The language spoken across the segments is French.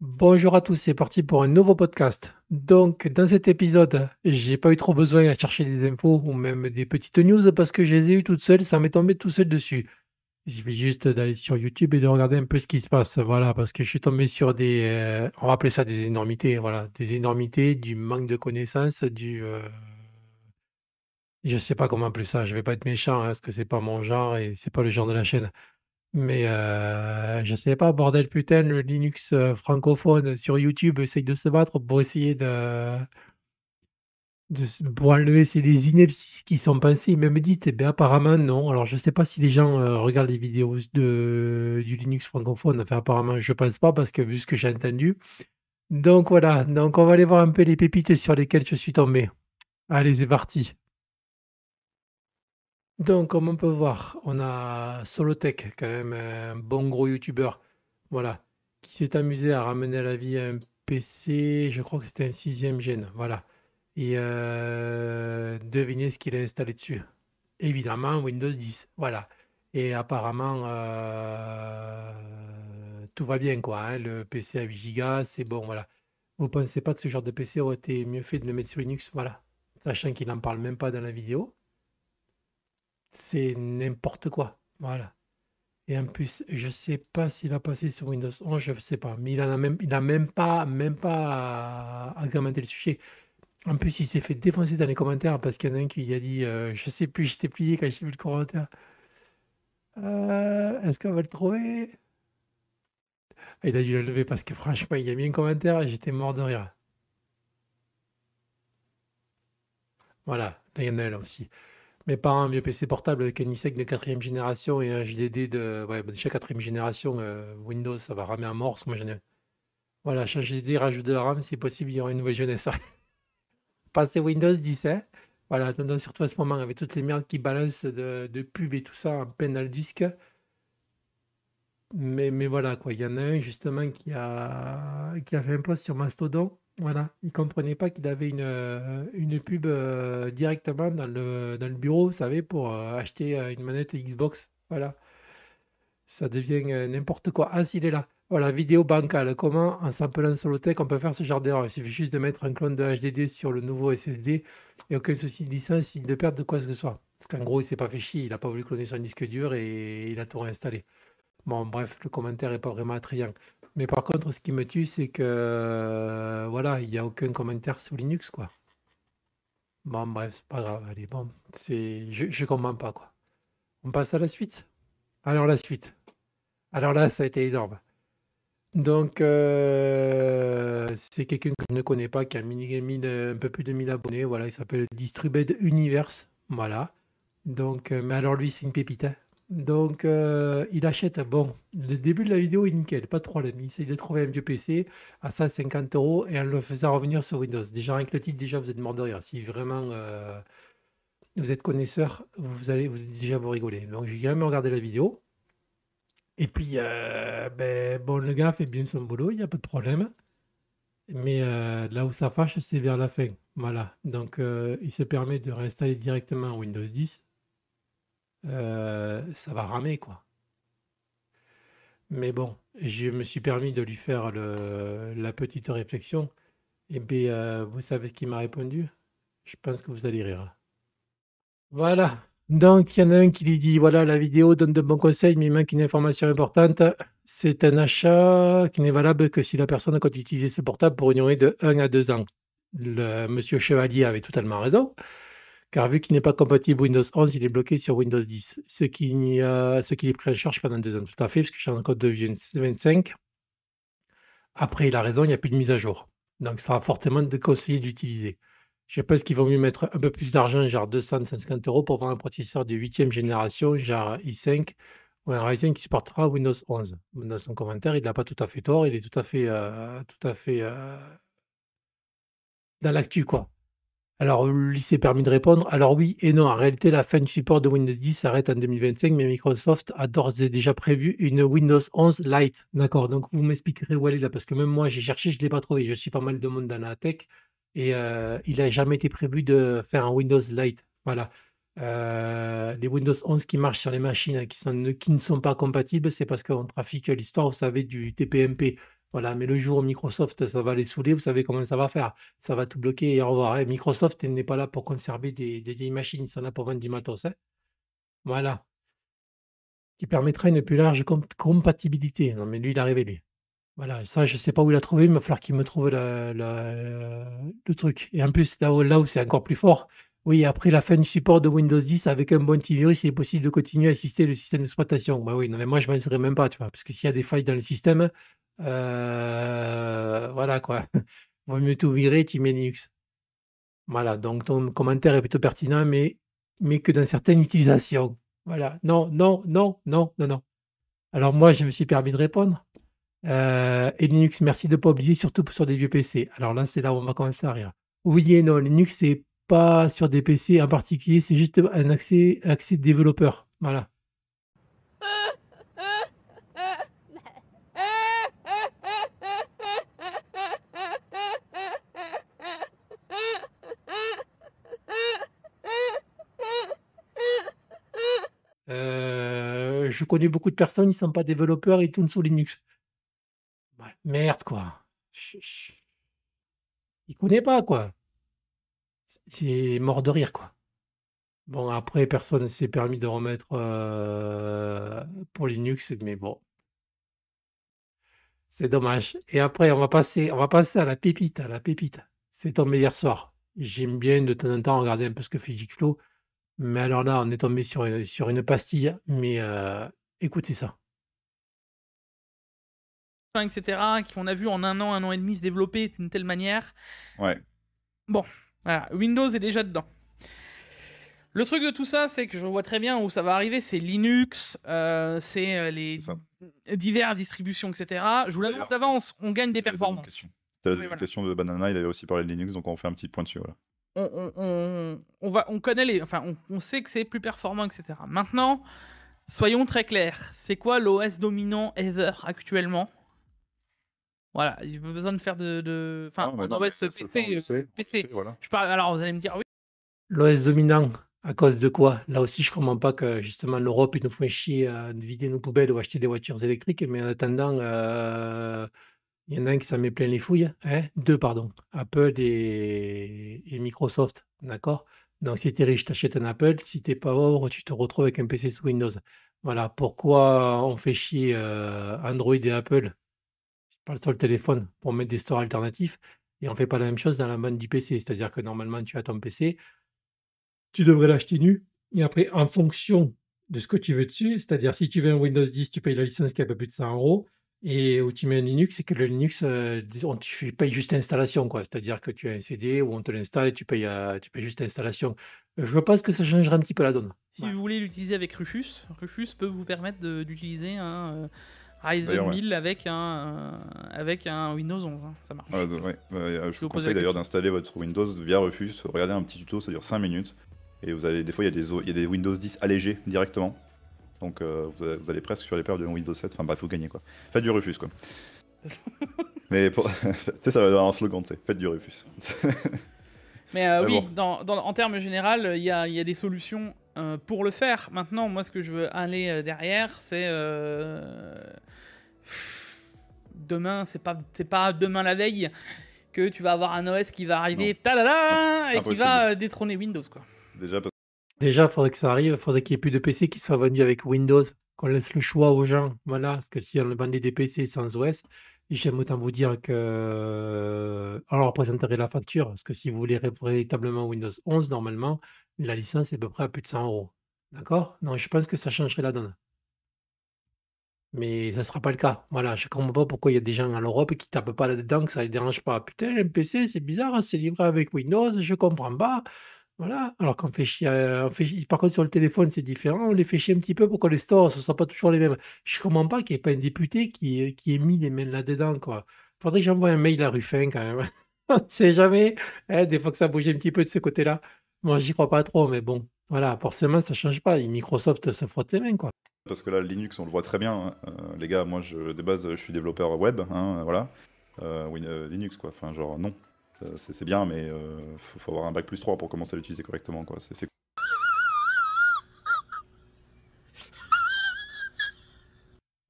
Bonjour à tous, c'est parti pour un nouveau podcast. Donc, dans cet épisode, j'ai pas eu trop besoin à chercher des infos ou même des petites news parce que je les ai eues toutes seules, ça m'est tombé tout seul dessus. Il suffit juste d'aller sur YouTube et de regarder un peu ce qui se passe. Voilà, parce que je suis tombé sur des. Euh, on va appeler ça des énormités, voilà. Des énormités, du manque de connaissances, du. Euh, je sais pas comment appeler ça, je vais pas être méchant hein, parce que c'est pas mon genre et c'est pas le genre de la chaîne. Mais je euh, je sais pas, bordel putain, le Linux euh, francophone sur YouTube essaye de se battre pour essayer de, pour enlever les inepties qui sont pensées, me dites. Et eh bien apparemment, non. Alors je ne sais pas si les gens euh, regardent les vidéos de, du Linux francophone. Enfin, apparemment, je pense pas parce que vu ce que j'ai entendu. Donc voilà, donc on va aller voir un peu les pépites sur lesquelles je suis tombé. Allez, c'est parti. Donc, comme on peut voir, on a Solotech, quand même un bon gros youtubeur, voilà, qui s'est amusé à ramener à la vie un PC, je crois que c'était un sixième gène, voilà. Et euh, devinez ce qu'il a installé dessus. Évidemment, Windows 10, voilà. Et apparemment, euh, tout va bien, quoi. Hein. le PC à 8 Go, c'est bon, voilà. Vous pensez pas que ce genre de PC aurait été mieux fait de le mettre sur Linux, voilà. Sachant qu'il n'en parle même pas dans la vidéo c'est n'importe quoi. Voilà. Et en plus, je ne sais pas s'il a passé sur Windows 11, je ne sais pas. Mais il n'a même, même pas, même pas agrémenté le sujet. En plus, il s'est fait défoncer dans les commentaires parce qu'il y en a un qui a dit je euh, Je sais plus, j'étais plié quand j'ai vu le commentaire. Euh, est-ce qu'on va le trouver Il a dû le lever parce que franchement, il a mis un commentaire et j'étais mort de rire. Voilà, Daniel il y aussi mais pas un vieux PC portable avec un ISEC de quatrième génération et un JDD de, ouais, déjà quatrième génération euh, Windows, ça va ramer à mort. moi, j'en ai... Voilà, chaque JDD, rajoute de la RAM, si possible, il y aura une nouvelle jeunesse. Passer Windows 10, hein voilà, attendant surtout à ce moment avec toutes les merdes qui balancent de, de et tout ça en plein le disque. Mais, mais voilà, quoi. Il y en a un justement qui a, qui a fait un post sur Mastodon voilà, il comprenait pas qu'il avait une, euh, une pub euh, directement dans le, bureau, vous savez, pour euh, acheter une manette Xbox. Voilà. Ça devient n'importe quoi. Ah, s'il est là. Voilà, vidéo bancale. Comment, en s'appelant Solotech, on peut faire ce genre d'erreur Il suffit juste de mettre un clone de HDD sur le nouveau SSD et aucun souci de licence, il de perd de quoi que ce soit. Parce qu'en gros, il s'est pas fait chier, il n'a pas voulu cloner son disque dur et il a tout réinstallé. Bon, bref, le commentaire n'est pas vraiment attrayant. Mais par contre, ce qui me tue, c'est que euh, voilà, il n'y a aucun commentaire sous Linux, quoi. Bon, bref, c'est pas grave. Allez, bon, c'est, je, ne comprends pas, quoi. On passe à la suite. Alors la suite. Alors là, ça a été énorme. Donc, euh, c'est quelqu'un que je ne connais pas, qui a un peu plus de 1000 abonnés. Voilà, il s'appelle Distributed Universe. Voilà. Donc, euh, mais alors lui, c'est une pépite. Hein. Donc, euh, il achète, bon, le début de la vidéo est nickel, pas de problème. Il essaye de trouver un vieux PC à 150 euros et en le faisant revenir sur Windows. Déjà, avec le titre, déjà, vous êtes mort de rire. Si vraiment euh, vous êtes connaisseur, vous allez vous, déjà vous rigoler. Donc, j'ai quand même regardé la vidéo. Et puis, euh, ben, bon, le gars fait bien son boulot, il n'y a pas de problème. Mais là où ça fâche, c'est vers la fin. Voilà. Donc, il se permet de réinstaller directement Windows 10 euh, ça va ramer, quoi. Mais bon, je me suis permis de lui faire la petite réflexion. Et bien, euh, vous savez ce qu'il m'a répondu Je pense que vous allez rire. Voilà. Donc, il y en a un qui lui dit, voilà, la vidéo donne de bons conseils, mais il manque une information importante. C'est un achat qui n'est valable que si la personne compte utilisé ce portable pour une durée de 1 à 2 ans. Le monsieur Chevalier avait totalement raison car vu qu'il n'est pas compatible Windows 11, il est bloqué sur Windows 10, ce qui, euh, ce est pris en charge pendant deux ans. Tout à fait, parce que j'ai un code de 25. Après, il a raison, il n'y a plus de mise à jour. Donc, ça va fortement déconseillé d'utiliser. Je pense qu'il vaut mieux mettre un peu plus d'argent, genre 250 euros, pour vendre un processeur de 8e génération, genre i5, ou un Ryzen qui supportera Windows 11. Dans son commentaire, il n'a pas tout à fait tort, il est tout à fait, euh, tout à fait euh, dans l'actu, quoi. Alors, lui s'est permis de répondre alors oui et non. En réalité, la fin du support de Windows 10 s'arrête en 2025, mais Microsoft a d'ores et déjà prévu une Windows 11 Lite. D'accord, donc vous m'expliquerez où elle est là, parce que même moi, j'ai cherché, je ne l'ai pas trouvé. Je suis pas mal de monde dans la tech et euh, il n'a jamais été prévu de faire un Windows Lite. Voilà. Euh, les Windows 11 qui marchent sur les machines hein, qui, qui ne sont pas compatibles, c'est parce qu'on trafique l'histoire, vous savez, du TPMP, voilà, mais le jour où Microsoft, ça va les saouler, vous savez comment ça va faire. Ça va tout bloquer et au revoir. Microsoft n'est pas là pour conserver des, des, machines, ils sont là pour vendre du matos. Hein. Voilà. Qui permettra une plus large compatibilité. Non, mais lui, il est arrivé, lui. Voilà, ça, je ne sais pas où il a trouvé, il va falloir qu'il me trouve le truc. Et en plus, là où, c'est encore plus fort, oui, après la fin du support de Windows 10, avec un bon antivirus, il est possible de continuer à assister le système d'exploitation. Bah oui, non, mais moi, je ne m'en serais même pas, tu vois, parce que s'il y a des failles dans le système, euh, voilà quoi. Vaut mieux tout virer, tu mets Linux. Voilà, donc ton commentaire est plutôt pertinent, mais, mais que dans certaines utilisations. Voilà, non, non, non, non, non, non. Alors moi, je me suis permis de répondre. Euh, et Linux, merci de ne pas oublier, surtout sur des vieux PC. Alors là, c'est là où on va commencer à rire. Oui et non, Linux, c'est pas sur des PC en particulier, c'est juste un accès, accès développeur. Voilà. Euh, je connais beaucoup de personnes, ils ne sont pas développeurs, ils tournent sous Linux. Bah, merde, quoi. Il connaît pas, quoi. C'est mort de rire, quoi. Bon, après, personne ne s'est permis de remettre euh, pour Linux, mais bon. C'est dommage. Et après, on va passer, on va passer à la pépite, à la pépite. C'est tombé hier soir. J'aime bien de temps en temps regarder un peu ce que fait Jigflow. Mais alors là, on est tombé sur une, sur une pastille, mais euh, écoutez ça. Etc., qu'on a vu en un an, un an et demi se développer d'une telle manière. Ouais. Bon, voilà, Windows est déjà dedans. Le truc de tout ça, c'est que je vois très bien où ça va arriver. C'est Linux, euh, c'est euh, les diverses distributions, etc. Je vous l'annonce d'avance, on gagne des performances. la question, de Banana, il avait aussi parlé de Linux, donc on fait un petit point dessus. Voilà on, va, on connaît les, enfin, on, sait que c'est plus performant, etc. Maintenant, soyons très clairs. C'est quoi l'OS dominant ever actuellement Voilà, j'ai pas besoin de faire de, enfin, on OS PC. PC, Je parle. Alors, vous allez me dire oui. L'OS dominant. À cause de quoi Là aussi, je ne comprends pas que justement l'Europe, ils nous fait chier à euh, vider nos poubelles ou acheter des voitures électriques, mais en attendant, euh, il y en a un qui s'en met plein les fouilles, hein. Hein? deux, pardon, Apple et, Microsoft, d'accord Donc, si tu es riche, tu achètes un Apple, si tu n'es pas pauvre, tu te retrouves avec un PC sous Windows. Voilà, pourquoi on fait chier euh, Android et Apple pas parle sur le téléphone pour mettre des stores alternatifs et on ne fait pas la même chose dans la bande du PC. C'est-à-dire que normalement, tu as ton PC, tu devrais l'acheter nu et après, en fonction de ce que tu veux dessus, c'est-à-dire si tu veux un Windows 10, tu payes la licence qui est un peu plus de 100 euros. Et mets un Linux, c'est que le Linux, euh, on, tu payes juste installation quoi. C'est-à-dire que tu as un CD où on te l'installe et tu payes, euh, tu payes juste installation euh, Je pense que ça changerait un petit peu la donne. Si vous voulez l'utiliser avec Rufus, Rufus peut vous permettre d'utiliser un Ryzen 1000 avec un, avec un Windows 11. Hein. Ça marche. Bah, je, vous conseille d'ailleurs d'installer votre Windows via Rufus. Regardez un petit tuto, ça dure 5 minutes. Et vous allez. des fois, il y, des, il y a des Windows 10 allégés directement. Donc euh, vous, allez, presque sur les pertes de Windows 7. Enfin bref, vous gagnez quoi. Faites du Rufus quoi. Mais ça va avoir un slogan, tu Faites du Rufus. Euh, Mais, oui, en termes général, il y a, des solutions euh, pour le faire. Maintenant, moi, ce que je veux aller derrière, c'est demain, c'est pas, pas demain la veille que tu vas avoir un OS qui va arriver, et qui va détrôner Windows quoi. Déjà Déjà, il faudrait que ça arrive, faudrait qu'il n'y ait plus de PC qui soient vendus avec Windows, qu'on laisse le choix aux gens. Voilà, parce que si on vendait des PC sans OS, j'aime autant vous dire que. Alors, euh, présenterait la facture, parce que si vous voulez véritablement Windows 11, normalement, la licence est à peu près à plus de 100 euros. D'accord Donc, je pense que ça changerait la donne. Mais ça ne sera pas le cas. Voilà, je ne comprends pas pourquoi il y a des gens en Europe qui ne tapent pas là-dedans, que ça ne les dérange pas. Putain, un PC, c'est bizarre, c'est livré avec Windows, je ne comprends pas. Voilà. Alors qu'on fait chier, euh, on fait Par contre, sur le téléphone, c'est différent. On les fait chier un petit peu pour que les stores, ce ne soient pas toujours les mêmes. Je comprends pas qu'il n'y ait pas un député qui, euh, qui ait mis les mains là-dedans, quoi. Faudrait que j'envoie un mail à Ruffin, quand même. on ne sait jamais. Hein, des fois que ça bouge un petit peu de ce côté-là. Moi, j'y crois pas trop, mais bon. Voilà, forcément, ça change pas. Microsoft se frotte les mains, quoi. Parce que là, Linux, on le voit très bien. Hein. Euh, les gars, moi, je, de base, je suis développeur web, hein, voilà. Linux, quoi. Enfin, genre, non. Euh, c'est bien, mais il euh, faut, avoir un bac plus 3 pour commencer à l'utiliser correctement. Quoi.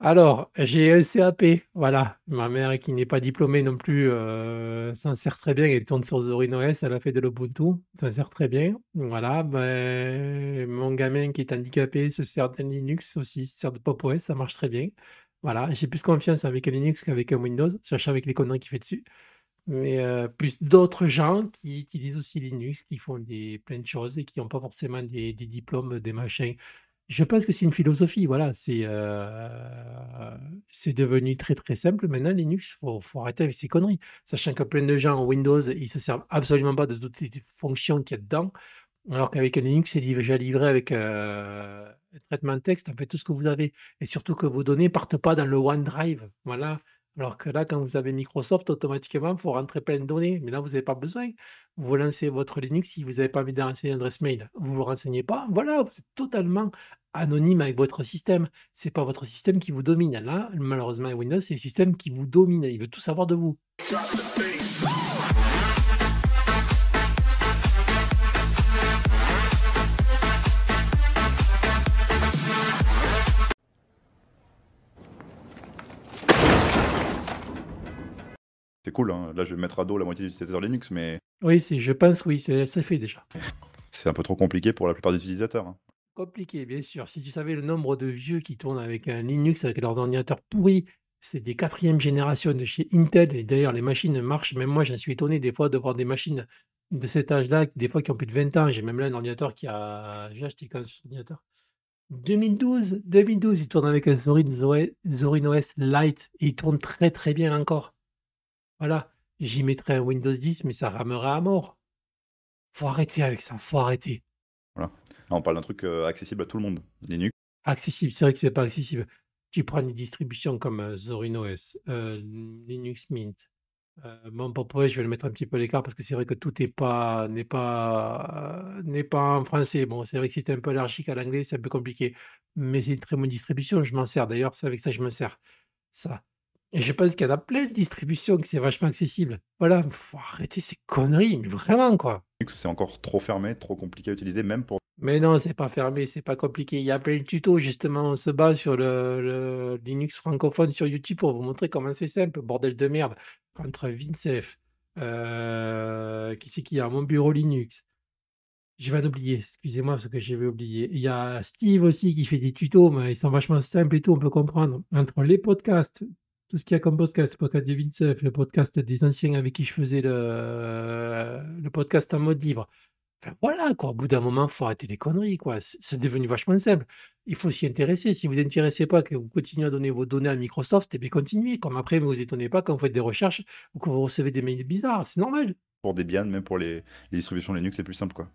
Alors, j'ai un CAP, voilà. Ma mère, qui n'est pas diplômée non plus, ça euh, s'en sert très bien. Elle tourne sur Zorin OS, elle a fait de l'Ubuntu, s'en sert très bien. Voilà, ben, mon gamin qui est handicapé se sert d'un Linux aussi, se sert de Pop OS, ça marche très bien. Voilà, j'ai plus confiance avec un Linux qu'avec un Windows, sachant avec les conneries qu'il fait dessus mais euh, plus d'autres gens qui, utilisent aussi Linux, qui font des, plein de choses et qui n'ont pas forcément des, des, diplômes, des machins. Je pense que c'est une philosophie, voilà, c'est euh, c'est devenu très très simple. Maintenant, Linux, il faut, arrêter avec ces conneries. Sachant que plein de gens en Windows, ils ne se servent absolument pas de toutes les fonctions qu'il y a dedans. Alors qu'avec Linux, c'est déjà livré avec euh, traitement de texte, en fait, tout ce que vous avez. Et surtout que vos données ne partent pas dans le OneDrive. Voilà, alors que là, quand vous avez Microsoft, automatiquement, il faut rentrer plein de données. Mais là, vous n'avez pas besoin. Vous lancez votre Linux si vous n'avez pas envie de renseigner l'adresse mail. Vous ne vous renseignez pas. Voilà, vous êtes totalement anonyme avec votre système. Ce n'est pas votre système qui vous domine. Là, malheureusement, Windows, c'est le système qui vous domine. Il veut tout savoir de vous. c'est cool. Hein. Là, je vais mettre à dos la moitié des utilisateurs Linux, mais. Oui, je pense, oui, c'est fait déjà. C'est un peu trop compliqué pour la plupart des utilisateurs. Hein. Compliqué, bien sûr. Si tu savais le nombre de vieux qui tournent avec un Linux, avec leurs ordinateurs pourris, c'est des quatrièmes générations de chez Intel. Et d'ailleurs, les machines marchent. Même moi, j'en suis étonné des fois de voir des machines de cet âge-là, des fois qui ont plus de 20 ans. J'ai même là un ordinateur qui a. J'ai acheté quand ordinateur 2012, 2012, il tourne avec un Zorin, OS Lite et il tourne très très bien encore. Voilà, j'y mettrai un Windows 10, mais ça ramera à mort. Faut arrêter avec ça, faut arrêter. Voilà. on parle d'un truc euh, accessible à tout le monde, Linux. Accessible, c'est vrai que c'est pas accessible. Tu prends une distribution comme euh, Zorin OS, euh, Linux Mint. bon, pour pourquoi je vais le mettre un petit peu à l'écart parce que c'est vrai que tout n'est pas, n'est pas, n'est pas en français. Bon, c'est vrai que si un peu allergique à l'anglais, c'est un peu compliqué. Mais c'est une très bonne distribution, je m'en sers. D'ailleurs, c'est avec ça que je m'en sers. Ça. Et je pense qu'il y en a plein de distributions qui c'est vachement accessible. Voilà, faut arrêter ces conneries, mais vraiment quoi. C'est encore trop fermé, trop compliqué à utiliser, même pour. Mais non, c'est pas fermé, c'est pas compliqué. Il y a plein de tutos, justement, on se bat sur le, Linux francophone sur YouTube pour vous montrer comment c'est simple, bordel de merde. Entre Vincef, euh, qui c'est qui a mon bureau Linux. Je vais en oublier, excusez-moi parce que j'avais oublié. Il y a Steve aussi qui fait des tutos, mais ils sont vachement simples et tout, on peut comprendre. Entre les podcasts, tout ce qu'il y a comme podcast, le podcast le podcast des anciens avec qui je faisais le, le podcast en mode libre. Enfin, voilà, quoi. Au bout d'un moment, il faut arrêter les conneries, quoi. C'est devenu vachement simple. Il faut s'y intéresser. Si vous n'intéressez pas, que vous continuez à donner vos données à Microsoft, et eh bien continuez. Comme après, vous vous étonnez pas quand vous faites des recherches ou que vous recevez des mails bizarres. C'est normal. Pour Debian, même pour les, les distributions Linux les plus simples, quoi.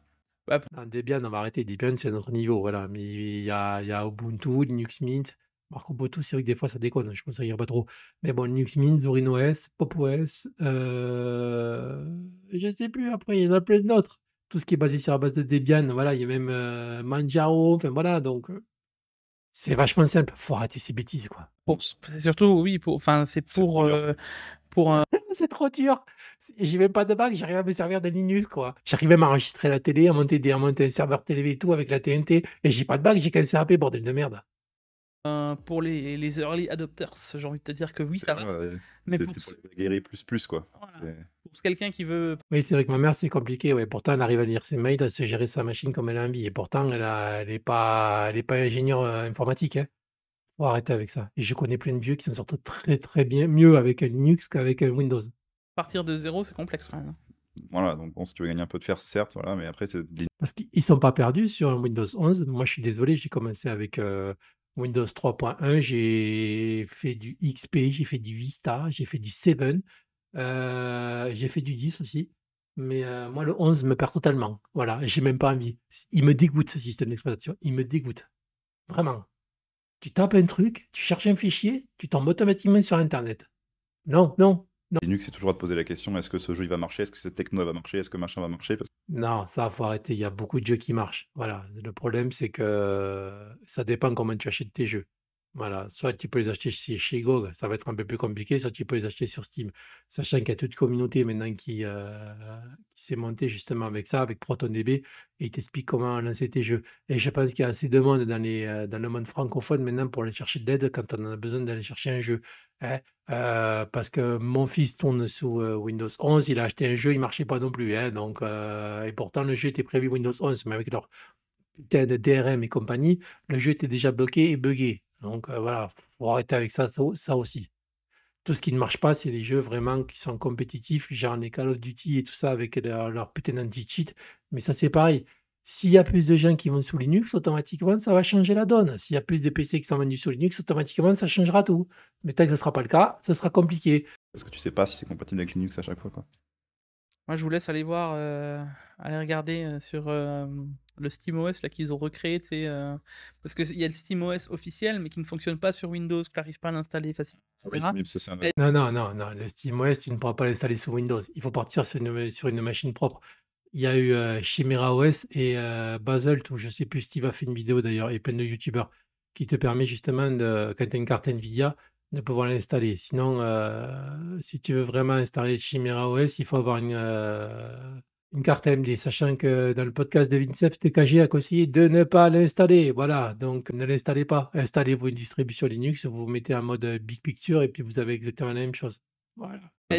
Bah, Debian, on va arrêter. Debian, c'est notre niveau, voilà. Mais il y a Ubuntu, Linux Mint. Marco Boto, c'est vrai que des fois ça déconne, hein, je ne conseillerais pas trop. Mais bon, Linux Mint, Zorin OS, Pop OS, euh, je ne sais plus, après, il y en a plein d'autres. Tout ce qui est basé sur la base de Debian, voilà, il y a même euh, Manjaro, enfin voilà, donc euh, c'est vachement simple. il faut arrêter ces bêtises, quoi. surtout, oui, enfin, c'est pour. pour c'est trop dur. J'ai même pas de bac, j'arrive à me servir de Linux, quoi. J'arrivais à enregistrer la télé, à monter, des, à monter un serveur télé et tout avec la TNT, et j'ai pas de bac, j'ai qu'un CRP bordel de merde. Euh, pour les, les, early adopters, j'ai envie de te dire que oui, ça va. mais pour, plus plus quoi. Pour quelqu'un qui veut. Oui, c'est vrai que ma mère c'est compliqué. Ouais, pourtant elle arrive à lire ses mails, à se gérer sa machine comme elle a envie. Et pourtant elle, n'est pas, elle est pas ingénieure euh, informatique. Hein. Faut arrêter avec ça. Et je connais plein de vieux qui s'en sortent très très bien, mieux avec Linux qu'avec euh, Windows. Partir de zéro, c'est complexe quand même. Hein. Voilà, donc bon, si tu veux gagner un peu de fer, certes, voilà, mais après, c'est. Parce qu'ils sont pas perdus sur Windows 11. Moi, je suis désolé, j'ai commencé avec Windows 3.1, j'ai fait du XP, j'ai fait du Vista, j'ai fait du 7, euh, j'ai fait du 10 aussi. Mais euh, moi, le 11 me perd totalement. Voilà, j'ai même pas envie. Il me dégoûte ce système d'exploitation. Il me dégoûte. Vraiment. Tu tapes un truc, tu cherches un fichier, tu tombes automatiquement sur Internet. Non, non, non. Linux, c'est toujours de poser la question est-ce que ce jeu il va marcher Est-ce que cette techno va marcher Est-ce que machin va marcher non, ça, faut arrêter. Il y a beaucoup de jeux qui marchent. Voilà. Le problème, c'est que ça dépend comment tu achètes tes jeux. Voilà, soit tu peux les acheter chez, GOG, ça va être un peu plus compliqué, soit tu peux les acheter sur Steam. Sachant qu'il y a toute communauté maintenant qui, euh, s'est montée justement avec ça, avec ProtonDB, et ils t'expliquent comment lancer tes jeux. Et je pense qu'il y a assez de monde dans, les, euh, dans le monde francophone maintenant pour aller chercher de quand on a besoin d'aller chercher un jeu. Hein. Euh, parce que mon fils tourne sous Windows 11, il a acheté un jeu, il ne marchait pas non plus. Hein. donc, et pourtant, le jeu était prévu Windows 11, mais avec leur putain de DRM et compagnie, le jeu était déjà bloqué et buggé. Donc voilà, euh, voilà, faut arrêter avec ça, ça, aussi. Tout ce qui ne marche pas, c'est les jeux vraiment qui sont compétitifs, genre les Call of Duty et tout ça avec leur, putain d'anti-cheat. Mais ça, c'est pareil. S'il y a plus de gens qui vont sous Linux, automatiquement, ça va changer la donne. S'il y a plus de PC qui sont vendus sous Linux, automatiquement, ça changera tout. Mais tant que ce ne sera pas le cas, ce sera compliqué. Parce que tu ne sais pas si c'est compatible avec Linux à chaque fois. Quoi. Moi, je vous laisse aller voir, euh, aller regarder euh, sur le SteamOS là qu'ils ont recréé, c'est euh, parce qu'il y a le SteamOS officiel mais qui ne fonctionne pas sur Windows, que n'arrive pas à l'installer facilement. Ah non, non, non, non, le SteamOS, tu ne pourras pas l'installer sur Windows. Il faut partir sur une, machine propre. Il y a eu euh, ChimeraOS et euh, où je sais plus, Steve a fait une vidéo d'ailleurs, et plein de YouTubers, qui te permet justement, de, quand tu as une carte NVIDIA, de pouvoir l'installer. Sinon, euh, si tu veux vraiment installer ChimeraOS, il faut avoir une une carte AMD, sachant que dans le podcast de Vincef TKG a conseillé de ne pas l'installer. Voilà, donc ne l'installez pas. Installez-vous une distribution Linux, vous vous mettez en mode Big Picture et puis vous avez exactement la même chose. Voilà. Bah,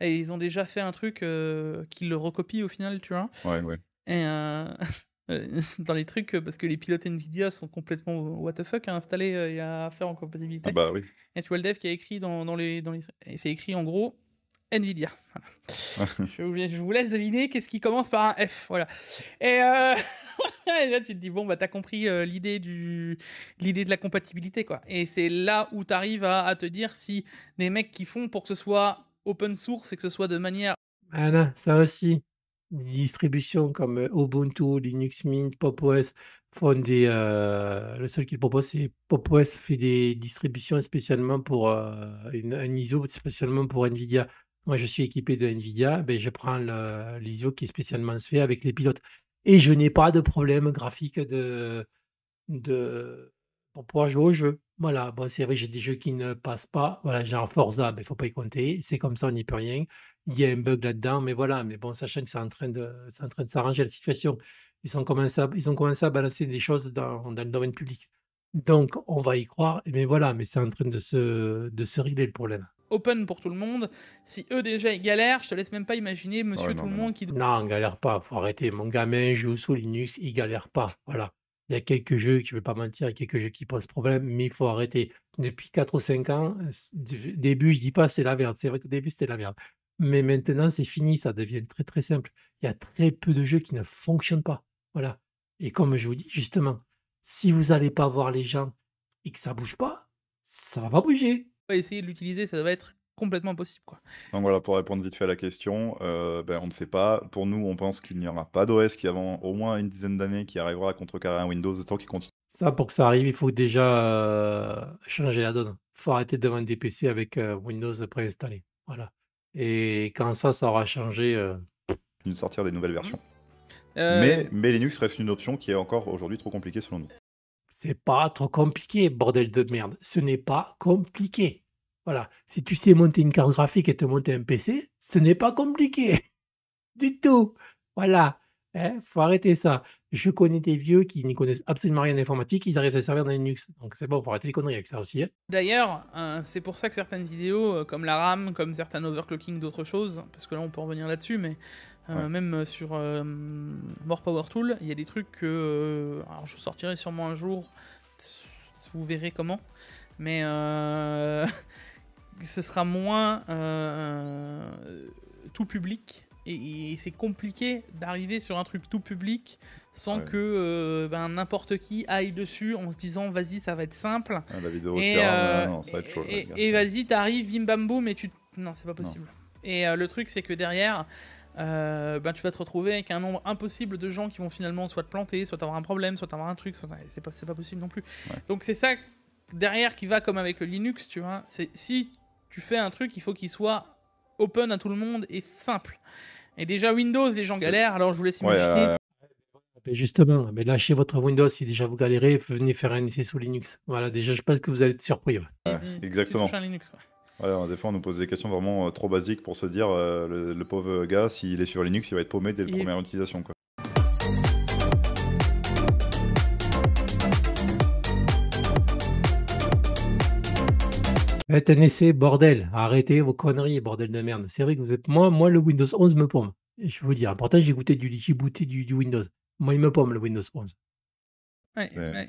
et eh, ils, ont déjà fait un truc euh, qu'ils qui le recopie au final, tu vois. Ouais, ouais. Et euh, euh, dans les trucs, parce que les pilotes Nvidia sont complètement what the fuck à hein, installer et à faire en compatibilité. Ah bah oui. Et tu vois le dev qui a écrit dans, les. Dans les... c'est écrit en gros Nvidia. je, vous laisse deviner qu'est-ce qui commence par un F. Voilà. Et, euh, là, tu te dis, bon, bah, as compris euh, l'idée du... l'idée de la compatibilité, quoi. Et c'est là où tu à, à te dire si des mecs qui font pour que ce soit open source et que ce soit de manière. Voilà, ça aussi. Des distributions comme euh, Ubuntu, Linux Mint, PopOS font des. le seul qu'ils proposent, c'est Pop fait des distributions spécialement pour. un ISO spécialement pour Nvidia moi je suis équipé de Nvidia, ben, je prends l'ISO qui est spécialement fait avec les pilotes. Et je n'ai pas de problème graphique de, pour pouvoir jouer au jeu. Voilà, bon, c'est vrai, j'ai des jeux qui ne passent pas. Voilà, j'ai un Forza, mais il ne faut pas y compter. C'est comme ça, on n'y peut rien. Il y a un bug là-dedans, mais voilà. Mais bon, sachant que c'est en train de, s'arranger la situation. Ils, commencé ils ont commencé à balancer des choses dans, le domaine public. Donc, on va y croire. Mais voilà, mais c'est en train de se, de se régler le problème open pour tout le monde. Si eux déjà ils galèrent, je te laisse même pas imaginer monsieur tout le monde qui. Non, galère pas, faut arrêter. Mon gamin joue sous Linux, il galère pas. Voilà. Il y a quelques jeux, je ne vais pas mentir, il y a quelques jeux qui posent problème, mais il faut arrêter. Depuis 4 ou 5 ans, début, je dis pas c'est la merde, c'est vrai que début c'était la merde. Mais maintenant, c'est fini, ça devient très très simple. Il y a très peu de jeux qui ne fonctionnent pas. Voilà. Et comme je vous dis, justement, si vous n'allez pas voir les gens et que ça bouge pas, ça va pas bouger essayer de l'utiliser, ça va être complètement impossible. Quoi. Donc voilà, pour répondre vite fait à la question, euh, ben, on ne sait pas. Pour nous, on pense qu'il n'y aura pas d'OS qui, avant au moins une dizaine d'années, qui arrivera à contrecarrer un Windows tant qu'il continue. Ça, pour que ça arrive, il faut déjà euh, changer la donne. faut arrêter de vendre des PC avec euh, Windows préinstallé. Voilà. Et quand ça, ça aura changé. une Sortir des nouvelles versions. Mmh. Mais, mais Linux reste une option qui est encore aujourd'hui trop compliquée selon nous c'est pas trop compliqué, bordel de merde. Ce n'est pas compliqué. Voilà. Si tu sais monter une carte graphique et te monter un PC, ce n'est pas compliqué. du tout. Voilà. Eh, faut arrêter ça. Je connais des vieux qui n'y connaissent absolument rien d'informatique, ils arrivent à servir dans Linux. Donc c'est bon, faut arrêter les conneries avec ça aussi. Hein. D'ailleurs, euh, c'est pour ça que certaines vidéos, euh, comme la RAM, comme certains overclocking d'autres choses, parce que là on peut revenir là-dessus, mais euh, même sur More Power Tool, il y a des trucs que alors je sortirai sûrement un jour, vous verrez comment, mais ce sera moins tout public et, c'est compliqué d'arriver sur un truc tout public sans que euh, ben, n'importe qui aille dessus en se disant vas-y ça va être simple. et, et, vas-y t'arrives bim bam boum tu non c'est pas possible. Et euh, le truc c'est que derrière euh, ben, tu vas te retrouver avec un nombre impossible de gens qui vont finalement soit te planter, soit avoir un problème, soit avoir un truc, c'est pas, pas possible non plus. Donc c'est ça derrière qui va comme avec le Linux, tu vois. C'est si tu fais un truc, il faut qu'il soit open à tout le monde et simple. Et déjà Windows, les gens galèrent, alors je vous laisse imaginer. Justement, mais lâchez votre Windows si déjà vous galérez, venez faire un essai sous Linux. Voilà, déjà je pense que vous allez être surpris. exactement. des fois on nous pose des questions vraiment euh, trop basiques pour se dire euh, le, pauvre gars, s'il est sur Linux, il va être paumé dès la première utilisation. Quoi. un eh, essai, bordel, arrêtez vos conneries, bordel de merde. C'est vrai que vous êtes... moi, moi, le Windows 11 me pomme, Je vous dire, pourtant, j'ai goûté du, booté du, du, Windows. Moi, il me pomme le Windows 11. Ouais,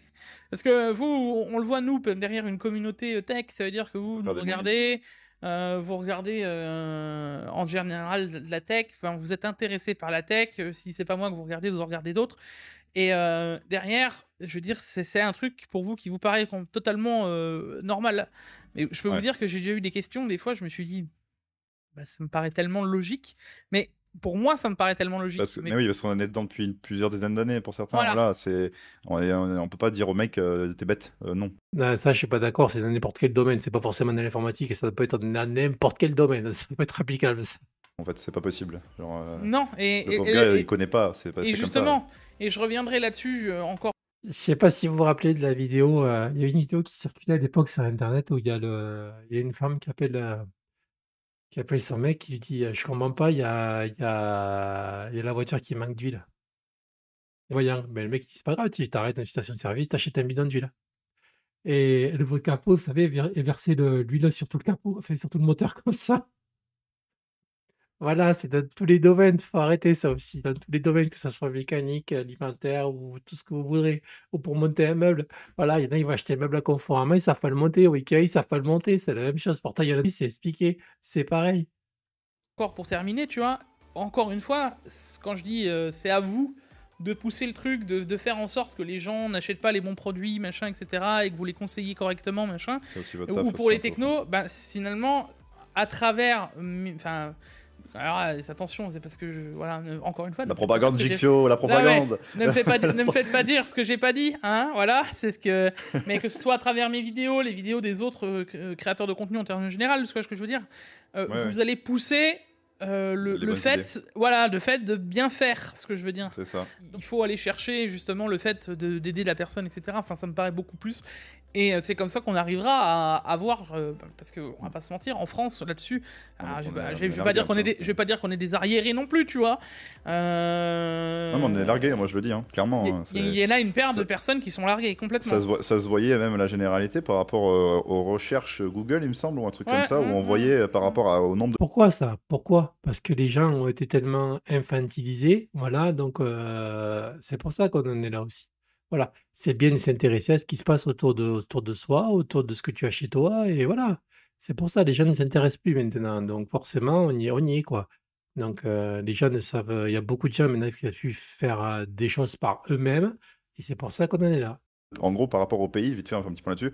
Parce que euh, vous, on, le voit, nous, derrière une communauté euh, tech, ça veut dire que vous, nous regardez. Euh, vous regardez en général la tech, enfin, vous êtes intéressé par la tech, si c'est pas moi que vous regardez, vous en regardez d'autres. Et derrière, je veux dire, c'est un truc pour vous qui vous paraît totalement normal. Mais je peux vous dire que j'ai déjà eu des questions, des fois, je me suis dit, bah, ça me paraît tellement logique. Mais pour moi, ça me paraît tellement logique. mais... oui, parce qu'on en est dedans depuis plusieurs dizaines d'années pour certains. Là, c'est on, ne peut pas dire au mec t'es bête, non. Bah, ça, je ne suis pas d'accord. C'est dans n'importe quel domaine. C'est pas forcément dans l'informatique et ça peut être dans n'importe quel domaine. Ça peut être applicable. En fait, c'est pas possible. Euh, non, et. Le et, il connaît pas. C'est et justement, et je reviendrai là-dessus encore. Je sais pas si vous vous rappelez de la vidéo. Euh, il y a une vidéo qui circulait à l'époque sur Internet où il y, a a une femme qui appelle euh, qui appelle son mec, qui lui dit Je comprends pas, il y a, la voiture qui manque d'huile. voyant, mais le mec, c'est pas grave, tu t'arrêtes dans une station de service, t'achètes un bidon d'huile. Et le capot, vous savez, et verser l'huile sur tout le capot, enfin, sur tout le moteur comme ça. Voilà, c'est dans tous les domaines, faut arrêter ça aussi. Dans tous les domaines, que ce soit mécanique, alimentaire ou tout ce que vous voudrez, ou pour monter un meuble. Voilà, il y en a, ils vont acheter un meuble à confort à main, ça faut le monter. Au Ikea, ça faut le monter. C'est la même chose. Pourtant, il y en a qui c'est expliqué. C'est pareil. Encore pour terminer, tu vois, encore une fois, quand je dis euh, c'est à vous de pousser le truc, de, faire en sorte que les gens n'achètent pas les bons produits, machin, etc., et que vous les conseillez correctement, machin. Ou pour les hein, technos, ben, finalement, à travers. Mm, enfin alors, ah, attention, c'est parce que je. Voilà, encore une fois. La propagande, Jigfio, la bah propagande. ne, me faites pas, ne faites pas dire ce que j'ai pas dit, hein, voilà, c'est ce que. Mais que ce soit à travers mes vidéos, les vidéos des autres euh, euh, créateurs de contenu en termes général, ce que je veux dire, euh, vous allez pousser le, fait, voilà, le fait de bien faire, ce que je veux dire. Ça. Il faut aller chercher justement le fait d'aider la personne, etc. Enfin, ça me paraît beaucoup plus. Et euh, c'est comme ça qu'on arrivera à avoir, euh, parce qu'on va pas se mentir, en France là-dessus, ah, ah, je vais pas, dire qu'on est, des, je vais pas dire qu'on est des arriérés non plus, tu vois. Euh, non, mais on est largués, moi je le dis, hein, clairement. Il hein, y, a là une paire de personnes qui sont larguées complètement. Ça se, ça se voyait même la généralité par rapport aux recherches Google, il me semble, ou un truc comme ça, où on voyait par rapport au nombre de. Pourquoi ça Pourquoi Parce que les gens ont été tellement infantilisés, voilà, donc c'est pour ça qu'on en est là aussi. Voilà, c'est bien de s'intéresser à ce qui se passe autour de, autour de soi, autour de ce que tu as chez toi, et voilà. C'est pour ça, les gens ne s'intéressent plus maintenant. Donc forcément, on y, est, quoi. Donc euh, les gens ne savent, il y a beaucoup de gens maintenant qui ont pu faire euh, des choses par eux-mêmes, et c'est pour ça qu'on en est là. En gros, par rapport au pays, vite fait un petit point là-dessus,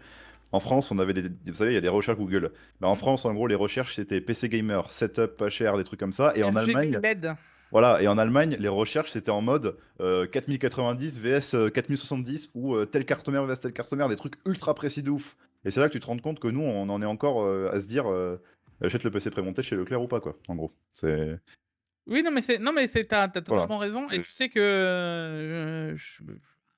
en France, on avait des, vous savez, il y a des recherches Google. Bah, en France, en gros, les recherches, c'était PC Gamer, Setup cher, des trucs comme ça. Et en Allemagne. Voilà, et en Allemagne, les recherches, c'était en mode 4090 euh, VS 4070 euh, ou telle euh, tel carte mère VS telle carte mère, des trucs ultra précis de ouf. Et c'est là que tu te rends compte que nous, on en est encore à se dire achète le PC prémonté chez Leclerc ou pas, quoi, en gros. C'est. Oui, non, mais c'est, non, mais t'as, totalement raison. Et tu sais que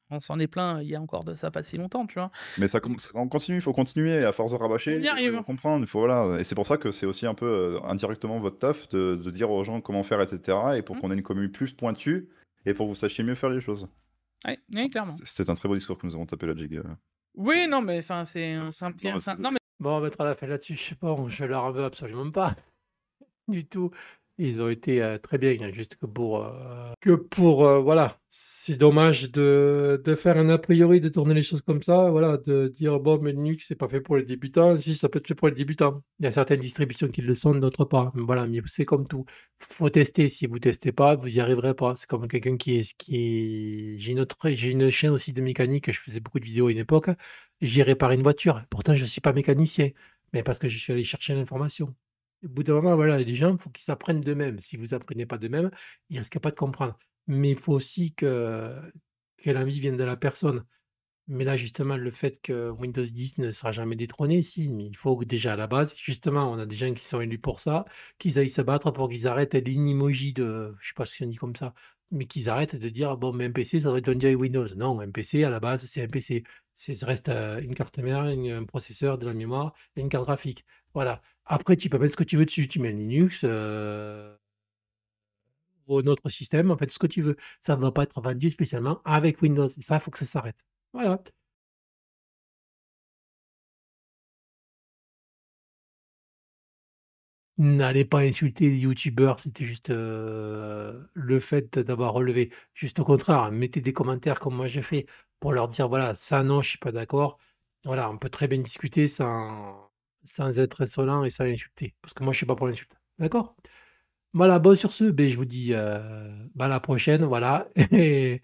on s'en est plein il y a encore de ça pas si longtemps, tu vois. Mais ça, on continue, il faut continuer à force de rabâcher. On Faut comprendre, voilà. Et c'est pour ça que c'est aussi un peu euh, indirectement votre taf de, dire aux gens comment faire, etc. Et pour mmh. qu'on ait une commune plus pointue et pour que vous sachiez mieux faire les choses. Oui, clairement. C'est un très beau discours que nous avons tapé là, Jig. Oui, non, mais enfin, c'est un, simple. Non, mais... Bon, on la fin là-dessus, je sais pas, je la veux absolument pas. Du tout ils ont été euh, très bien, hein, juste que pour, euh, que pour euh, voilà, c'est dommage de, de, faire un a priori, de tourner les choses comme ça, voilà, de dire bon, mais Linux c'est pas fait pour les débutants, si ça peut être fait pour les débutants. Il y a certaines distributions qui le sont, d'autres pas. voilà, mais c'est comme tout, faut tester. Si vous testez pas, vous n'y arriverez pas. C'est comme quelqu'un qui est, qui j'ai une une chaîne aussi de mécanique, je faisais beaucoup de vidéos à une époque, j'ai réparé une voiture. Pourtant, je suis pas mécanicien, mais parce que je suis allé chercher l'information au bout d'un moment, voilà, les gens, il faut qu'ils s'apprennent d'eux-mêmes. Si vous apprenez pas d'eux-mêmes, ils a pas de comprendre. Mais il faut aussi que, que l'envie vienne de la personne. Mais là, justement, le fait que Windows 10 ne sera jamais détrôné, si, mais il faut que déjà à la base, justement, on a des gens qui sont élus pour ça, qu'ils aillent se battre pour qu'ils arrêtent l'inimoji de, je sais pas si on dit comme ça, mais qu'ils arrêtent de dire bon, mais un PC, ça doit être dire Windows. Non, un PC, à la base, c'est un PC. Ça reste euh, une carte mère, un processeur, de la mémoire et une carte graphique. Voilà. Après, tu peux mettre ce que tu veux dessus. Tu mets Linux euh, ou un autre système, en fait, ce que tu veux. Ça ne va pas être vendu spécialement avec Windows. ça, il faut que ça s'arrête. Voilà. n'allez pas insulter les youtubeurs, c'était juste euh, le fait d'avoir relevé. Juste au contraire, mettez des commentaires comme moi j'ai fait pour leur dire voilà, ça non, je suis pas d'accord. Voilà, on peut très bien discuter sans, être insolent et sans insulter. Parce que moi, je suis pas pour l'insulte. D'accord Voilà, bon, sur ce, ben, je vous dis euh, ben, à la prochaine. Voilà. Et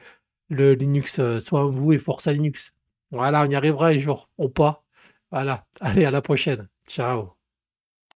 le Linux, euh, soit vous et force à Linux. Voilà, on y arrivera un jour ou pas. Voilà, allez, à la prochaine. Ciao.